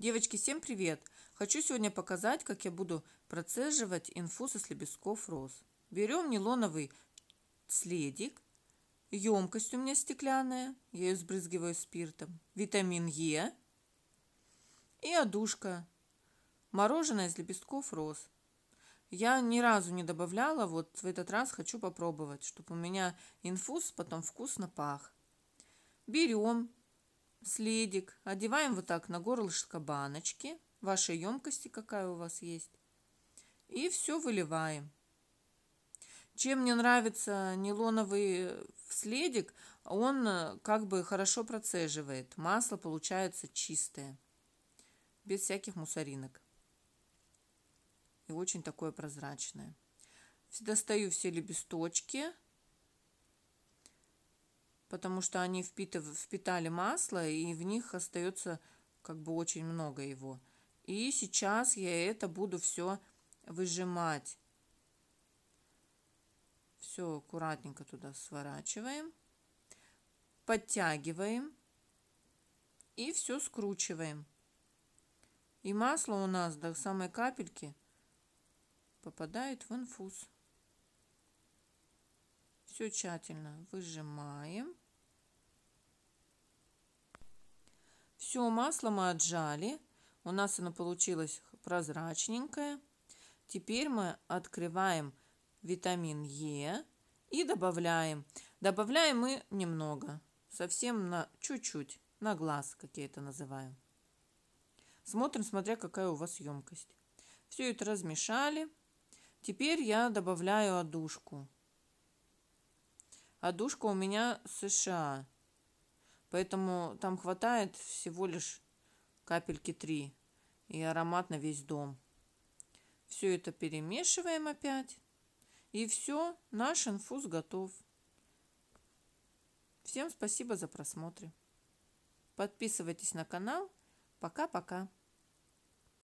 Девочки, всем привет! Хочу сегодня показать, как я буду процеживать инфуз из лепестков роз. Берем нейлоновый следик. Емкость у меня стеклянная. Я ее сбрызгиваю спиртом. Витамин Е. И одушка. Мороженое из лепестков роз. Я ни разу не добавляла, вот в этот раз хочу попробовать, чтобы у меня инфуз потом вкусно пах. Берем следик. Одеваем вот так на горлышко баночки. вашей емкости, какая у вас есть. И все выливаем. Чем мне нравится нейлоновый следик, он э, как бы хорошо процеживает. Масло получается чистое, без всяких мусоринок. И очень такое прозрачное. Достаю все лепесточки потому что они впитыв впитали масло, и в них остается как бы очень много его. И сейчас я это буду все выжимать. Все аккуратненько туда сворачиваем, подтягиваем и все скручиваем. И масло у нас до самой капельки попадает в инфуз. Все тщательно выжимаем. Все масло мы отжали. У нас оно получилось прозрачненькое. Теперь мы открываем витамин Е и добавляем. Добавляем мы немного, совсем на чуть-чуть, на глаз, как я это называю. Смотрим, смотря какая у вас емкость. Все это размешали. Теперь я добавляю одушку. Одушка у меня США. Поэтому там хватает всего лишь капельки 3 и аромат на весь дом. Все это перемешиваем опять. И все, наш инфуз готов. Всем спасибо за просмотр. Подписывайтесь на канал. Пока-пока.